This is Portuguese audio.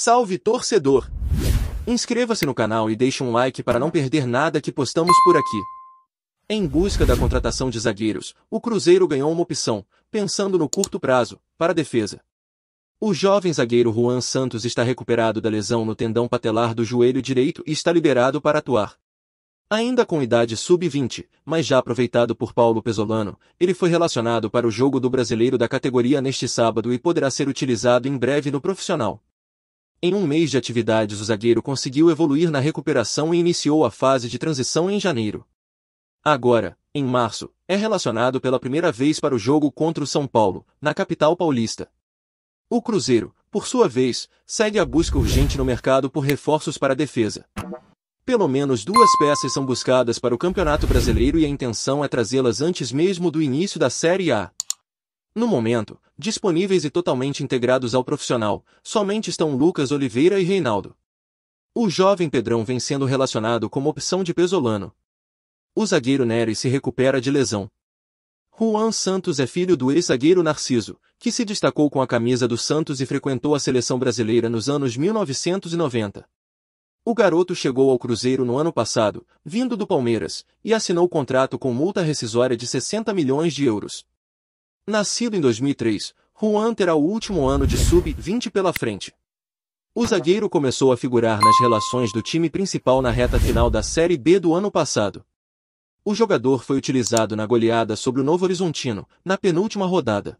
Salve torcedor! Inscreva-se no canal e deixe um like para não perder nada que postamos por aqui. Em busca da contratação de zagueiros, o Cruzeiro ganhou uma opção, pensando no curto prazo, para a defesa. O jovem zagueiro Juan Santos está recuperado da lesão no tendão patelar do joelho direito e está liberado para atuar. Ainda com idade sub-20, mas já aproveitado por Paulo Pesolano, ele foi relacionado para o jogo do brasileiro da categoria neste sábado e poderá ser utilizado em breve no profissional. Em um mês de atividades o zagueiro conseguiu evoluir na recuperação e iniciou a fase de transição em janeiro. Agora, em março, é relacionado pela primeira vez para o jogo contra o São Paulo, na capital paulista. O Cruzeiro, por sua vez, segue a busca urgente no mercado por reforços para a defesa. Pelo menos duas peças são buscadas para o Campeonato Brasileiro e a intenção é trazê-las antes mesmo do início da Série A. No momento, disponíveis e totalmente integrados ao profissional, somente estão Lucas Oliveira e Reinaldo. O jovem Pedrão vem sendo relacionado como opção de Pesolano. O zagueiro Neres se recupera de lesão. Juan Santos é filho do ex-zagueiro Narciso, que se destacou com a camisa do Santos e frequentou a seleção brasileira nos anos 1990. O garoto chegou ao Cruzeiro no ano passado, vindo do Palmeiras, e assinou contrato com multa rescisória de 60 milhões de euros. Nascido em 2003, Juan terá o último ano de sub-20 pela frente. O zagueiro começou a figurar nas relações do time principal na reta final da Série B do ano passado. O jogador foi utilizado na goleada sobre o Novo Horizontino, na penúltima rodada.